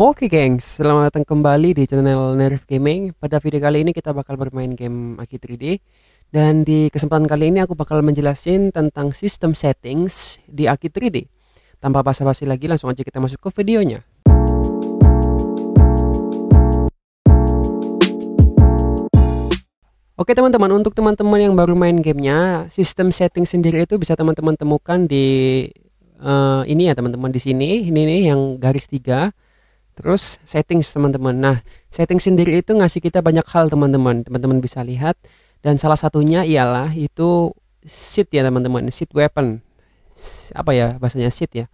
Oke gengs, selamat datang kembali di channel Nerf Gaming Pada video kali ini kita bakal bermain game Aki 3D Dan di kesempatan kali ini aku bakal menjelaskan tentang sistem settings di Aki 3D Tanpa basa-basi lagi langsung aja kita masuk ke videonya Oke teman-teman, untuk teman-teman yang baru main gamenya Sistem setting sendiri itu bisa teman-teman temukan di uh, ini ya teman-teman di sini ini nih yang garis tiga Terus settings teman-teman. Nah, setting sendiri itu ngasih kita banyak hal teman-teman. Teman-teman bisa lihat dan salah satunya ialah itu seat ya teman-teman, seat weapon. Apa ya bahasanya seat ya?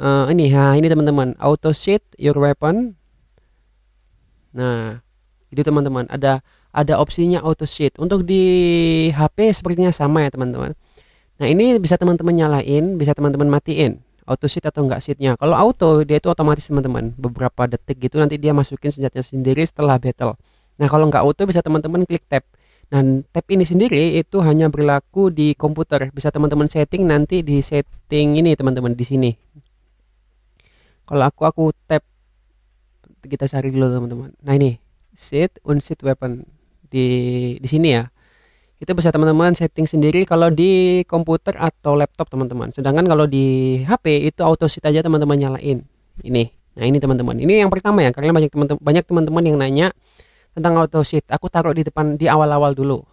Uh, ini ha ini teman-teman, auto seat your weapon. Nah, itu teman-teman ada ada opsinya auto seat. Untuk di HP sepertinya sama ya teman-teman. Nah, ini bisa teman-teman nyalain, bisa teman-teman matiin auto seat atau enggak seatnya kalau auto dia itu otomatis teman-teman beberapa detik gitu nanti dia masukin senjatanya sendiri setelah battle nah kalau enggak auto bisa teman-teman klik tab dan tab ini sendiri itu hanya berlaku di komputer. Bisa teman-teman setting nanti di setting ini teman-teman di sini. Kalau aku aku tab kita cari dulu teman-teman. Nah ini set unset weapon di di sini ya itu bisa teman-teman setting sendiri kalau di komputer atau laptop teman-teman sedangkan kalau di HP itu auto sit aja teman-teman nyalain ini nah ini teman-teman ini yang pertama ya karena banyak teman-teman banyak teman-teman yang nanya tentang auto sit aku taruh di depan di awal-awal dulu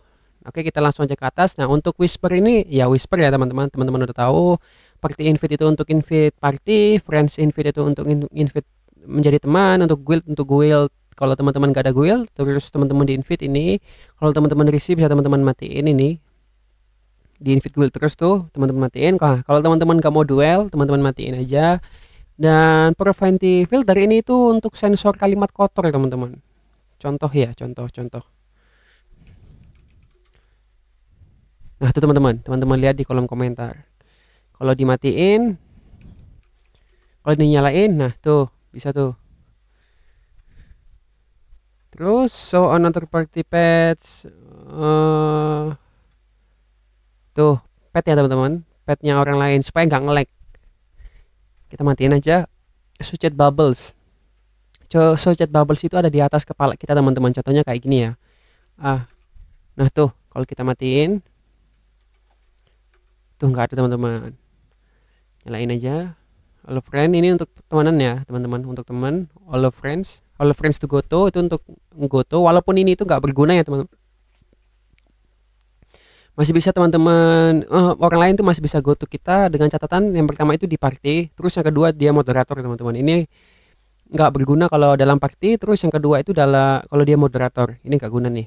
oke kita langsung aja ke atas nah untuk whisper ini ya whisper ya teman-teman teman-teman udah tahu party invite itu untuk invite party friends invite itu untuk invite menjadi teman untuk guild untuk guild kalau teman-teman gak ada guild terus teman-teman di invite ini kalau teman-teman receive bisa teman-teman matiin ini di invite guild terus tuh teman-teman matiin kah? kalau teman-teman gak mau duel teman-teman matiin aja dan preventive filter ini itu untuk sensor kalimat kotor teman-teman contoh ya contoh-contoh nah itu teman-teman teman-teman lihat di kolom komentar kalau dimatiin kalau dinyalain nah tuh bisa tuh Terus so on another party pets uh, tuh pet ya teman-teman, petnya orang lain supaya nggak ngelek Kita matiin aja sujet bubbles. so chat bubbles itu ada di atas kepala kita teman-teman. Contohnya kayak gini ya. Ah, nah tuh kalau kita matiin tuh nggak ada teman-teman. Nyalain aja. All friend ini untuk temanan ya teman-teman, untuk teman all friends All Friends to Goto itu untuk Goto walaupun ini itu nggak berguna ya teman-teman masih bisa teman-teman uh, orang lain tuh masih bisa goto kita dengan catatan yang pertama itu di party terus yang kedua dia moderator teman-teman ini nggak berguna kalau dalam party terus yang kedua itu adalah kalau dia moderator ini nggak guna nih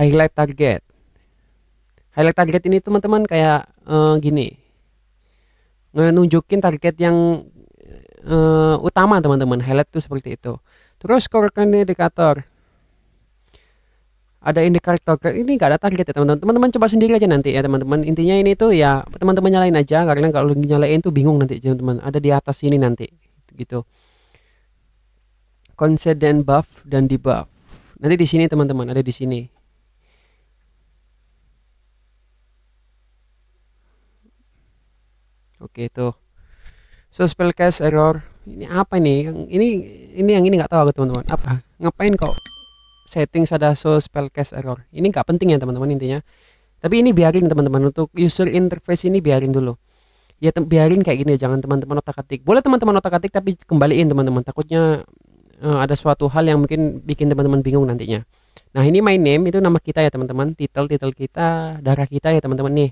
highlight target highlight target ini teman-teman kayak uh, gini nunjukin target yang uh, utama teman-teman highlight itu seperti itu terus korekan indikator ada indikator ini enggak ada target ya teman-teman teman-teman coba sendiri aja nanti ya teman-teman intinya ini tuh ya teman-teman nyalain aja karena kalau nyalain tuh bingung nanti teman-teman ada di atas sini nanti gitu dan buff dan debuff nanti di sini teman-teman ada di sini oke tuh so spell case error ini apa ini ini ini yang ini nggak tahu aku teman-teman apa ngapain kok setting ada so spell case error ini nggak penting ya teman-teman intinya tapi ini biarin teman-teman untuk user interface ini biarin dulu ya biarin kayak gini jangan teman-teman otak atik boleh teman-teman otak atik tapi kembaliin teman-teman takutnya uh, ada suatu hal yang mungkin bikin teman-teman bingung nantinya nah ini my name itu nama kita ya teman-teman title title kita darah kita ya teman-teman nih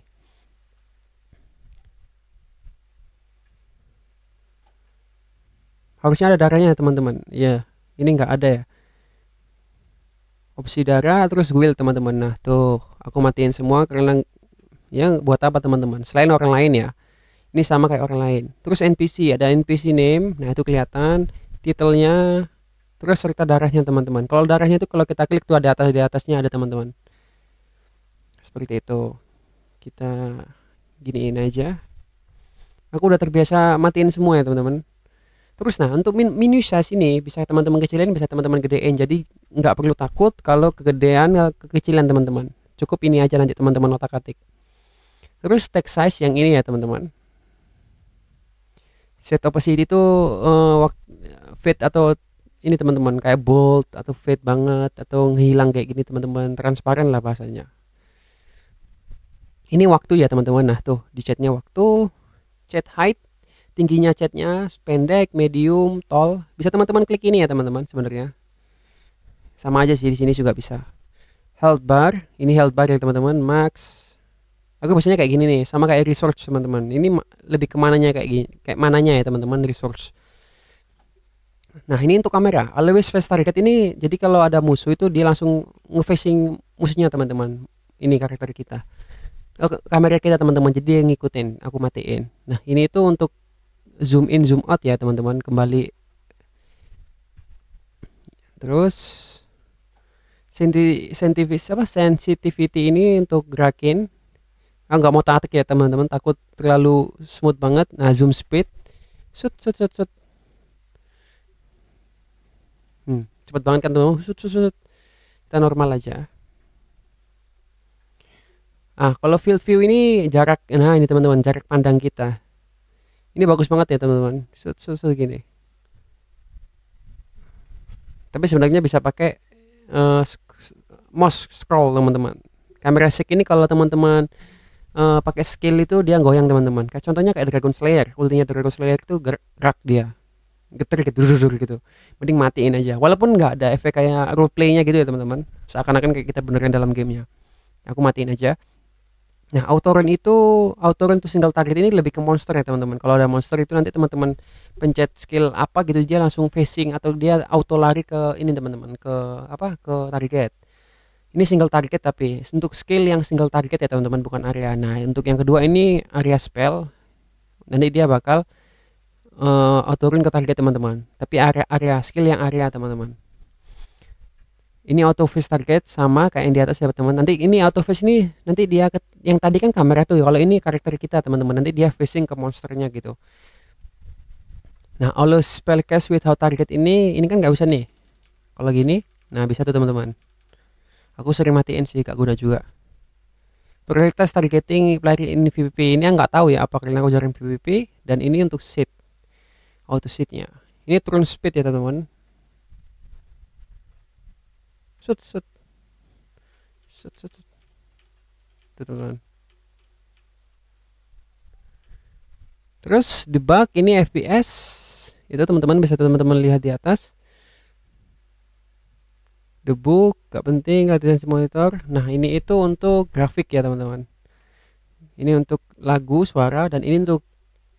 harusnya ada darahnya teman-teman ya ini nggak ada ya opsi darah terus guild teman-teman nah tuh aku matiin semua karena yang ya, buat apa teman-teman selain orang lain ya ini sama kayak orang lain terus NPC ada NPC name nah itu kelihatan titelnya terus serta darahnya teman-teman kalau darahnya itu kalau kita klik tuh ada atas di atasnya ada teman-teman seperti itu kita giniin aja aku udah terbiasa matiin semua ya teman-teman Terus nah untuk min minus size ini bisa teman-teman kecilin, bisa teman-teman gedein. Jadi nggak perlu takut kalau kegedean eh, kekecilan teman-teman. Cukup ini aja nanti teman-teman otak atik. Terus text size yang ini ya teman-teman. Set opacity itu uh, eh, fit atau ini teman-teman kayak bold atau fade banget atau hilang kayak gini teman-teman transparan lah bahasanya. Ini waktu ya teman-teman. Nah tuh di chatnya waktu. Chat height tingginya chatnya pendek medium tall bisa teman-teman klik ini ya teman-teman sebenarnya sama aja sih di sini juga bisa health bar ini health bar ya teman-teman max aku biasanya kayak gini nih sama kayak resource teman-teman ini lebih kemananya kayak gini kayak mananya ya teman-teman resource nah ini untuk kamera always face target ini jadi kalau ada musuh itu dia langsung ngefacing musuhnya teman-teman ini karakter kita oh, kamera kita teman-teman jadi yang ngikutin aku matiin nah ini itu untuk zoom in zoom out ya teman-teman kembali terus sensitivity apa sensitivity ini untuk gerakin ah nggak mau tatik ya teman-teman takut terlalu smooth banget nah zoom speed shoot shoot shoot, shoot. hmm, cepet banget kan teman-teman shoot, shoot, kita normal aja ah kalau field view ini jarak nah ini teman-teman jarak pandang kita ini bagus banget ya teman-teman gini. tapi sebenarnya bisa pakai uh, mouse scroll teman-teman kamera sick ini kalau teman-teman uh, pakai skill itu dia goyang teman-teman kayak contohnya kayak Dragon Slayer ultinya Dragon Slayer itu gerak dia geter gitu dur, dur, gitu mending matiin aja walaupun nggak ada efek kayak role playnya gitu ya teman-teman seakan-akan kayak kita beneran dalam gamenya aku matiin aja Nah, autorun itu autorun itu single target ini lebih ke monster ya, teman-teman. Kalau ada monster itu nanti teman-teman pencet skill apa gitu dia langsung facing atau dia auto lari ke ini teman-teman, ke apa? ke target. Ini single target tapi untuk skill yang single target ya, teman-teman, bukan area. Nah, untuk yang kedua ini area spell. Nanti dia bakal uh, eh, autorun ke target, teman-teman. Tapi area area skill yang area, teman-teman ini auto face target sama kayak yang di atas ya teman teman nanti ini auto face ini nanti dia ke, yang tadi kan kamera tuh kalau ini karakter kita teman-teman nanti dia facing ke monsternya gitu nah auto spellcast without target ini ini kan nggak bisa nih kalau gini nah bisa tuh teman-teman aku sering matiin sih gak guna juga prioritas targeting player ini PVP ini nggak tahu ya apa kalian aku jaring PVP dan ini untuk seat auto seatnya ini turun speed ya teman-teman sut sut sut sut sut. Tuh, teman terus debug ini fps itu teman-teman bisa teman-teman lihat di atas debug gak penting latensi monitor nah ini itu untuk grafik ya teman-teman ini untuk lagu suara dan ini untuk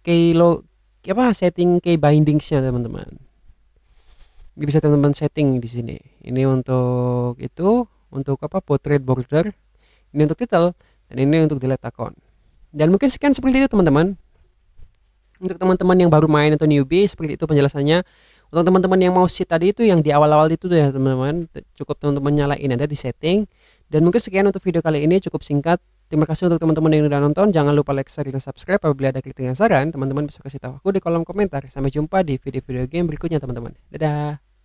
key lo apa setting key bindingsnya teman-teman bisa teman-teman setting di sini ini untuk itu untuk apa portrait border ini untuk title dan ini untuk delete account dan mungkin sekian seperti itu teman-teman untuk teman-teman yang baru main atau newbie seperti itu penjelasannya untuk teman-teman yang mau sit tadi itu yang di awal-awal itu ya teman-teman cukup teman-teman nyalain ada di setting dan mungkin sekian untuk video kali ini cukup singkat Terima kasih untuk teman-teman yang sudah nonton. Jangan lupa like, share, dan subscribe. Apabila ada kritik dan saran, teman-teman bisa kasih tahu aku di kolom komentar. Sampai jumpa di video-video game berikutnya, teman-teman. Dadah!